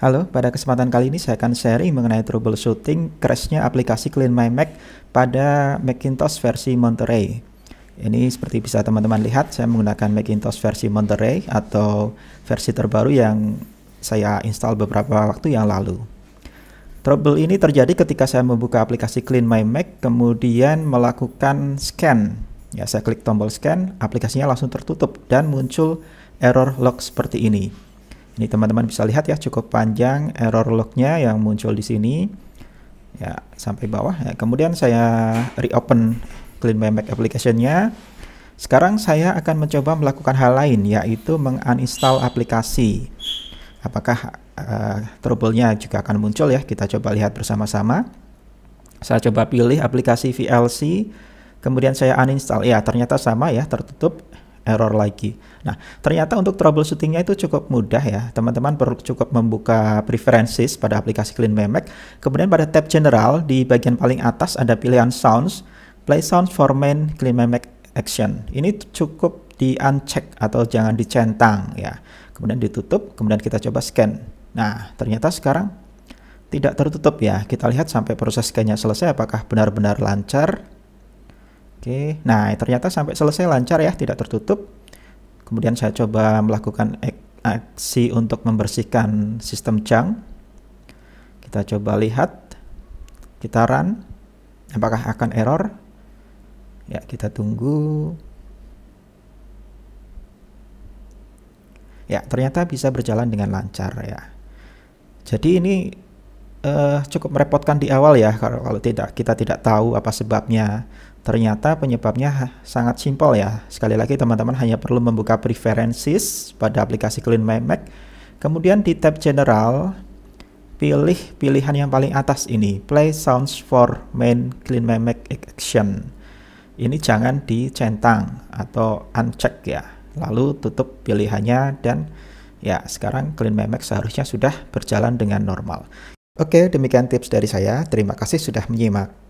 Halo, pada kesempatan kali ini saya akan sharing mengenai troubleshooting crashnya aplikasi Clean My Mac pada Macintosh versi Monterey. Ini seperti bisa teman-teman lihat, saya menggunakan Macintosh versi Monterey atau versi terbaru yang saya install beberapa waktu yang lalu. Trouble ini terjadi ketika saya membuka aplikasi Clean My Mac, kemudian melakukan scan. Ya, saya klik tombol scan, aplikasinya langsung tertutup dan muncul error log seperti ini. Ini teman-teman bisa lihat ya cukup panjang error lognya yang muncul di sini ya sampai bawah. Ya, kemudian saya reopen Clean My Mac application Sekarang saya akan mencoba melakukan hal lain yaitu menguninstall aplikasi. Apakah uh, trouble-nya juga akan muncul ya? Kita coba lihat bersama-sama. Saya coba pilih aplikasi VLC, kemudian saya uninstall. Ya, ternyata sama ya, tertutup error lagi. Nah, ternyata untuk troubleshootingnya itu cukup mudah ya. Teman-teman perlu cukup membuka preferences pada aplikasi Clean Memek. Kemudian pada tab general di bagian paling atas ada pilihan sounds, play sounds for main Clean Memek action. Ini cukup di uncheck atau jangan dicentang ya. Kemudian ditutup, kemudian kita coba scan. Nah, ternyata sekarang tidak tertutup ya. Kita lihat sampai proses scan-nya selesai apakah benar-benar lancar Oke, nah ternyata sampai selesai lancar ya, tidak tertutup. Kemudian saya coba melakukan aksi untuk membersihkan sistem junk. Kita coba lihat, kita run, apakah akan error? Ya, kita tunggu. Ya, ternyata bisa berjalan dengan lancar ya. Jadi ini uh, cukup merepotkan di awal ya kalau kalau tidak kita tidak tahu apa sebabnya Ternyata penyebabnya sangat simpel ya. Sekali lagi teman-teman hanya perlu membuka preferences pada aplikasi Clean My Mac. Kemudian di tab general, pilih pilihan yang paling atas ini, play sounds for main Clean My Mac action. Ini jangan dicentang atau uncheck ya. Lalu tutup pilihannya dan ya sekarang Clean My Mac seharusnya sudah berjalan dengan normal. Oke, demikian tips dari saya. Terima kasih sudah menyimak.